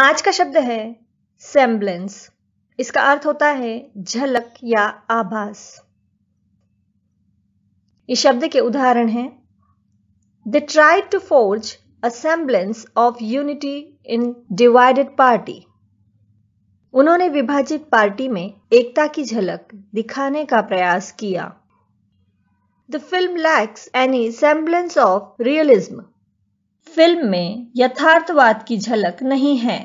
आज का शब्द है सेम्बलेंस इसका अर्थ होता है झलक या आभास इस शब्द के उदाहरण हैं they try to forge a semblance of unity in divided party उन्होंने विभाजित पार्टी में एकता की झलक दिखाने का प्रयास किया the film lacks any semblance of realism film में यथार्थवाद की झलक नहीं है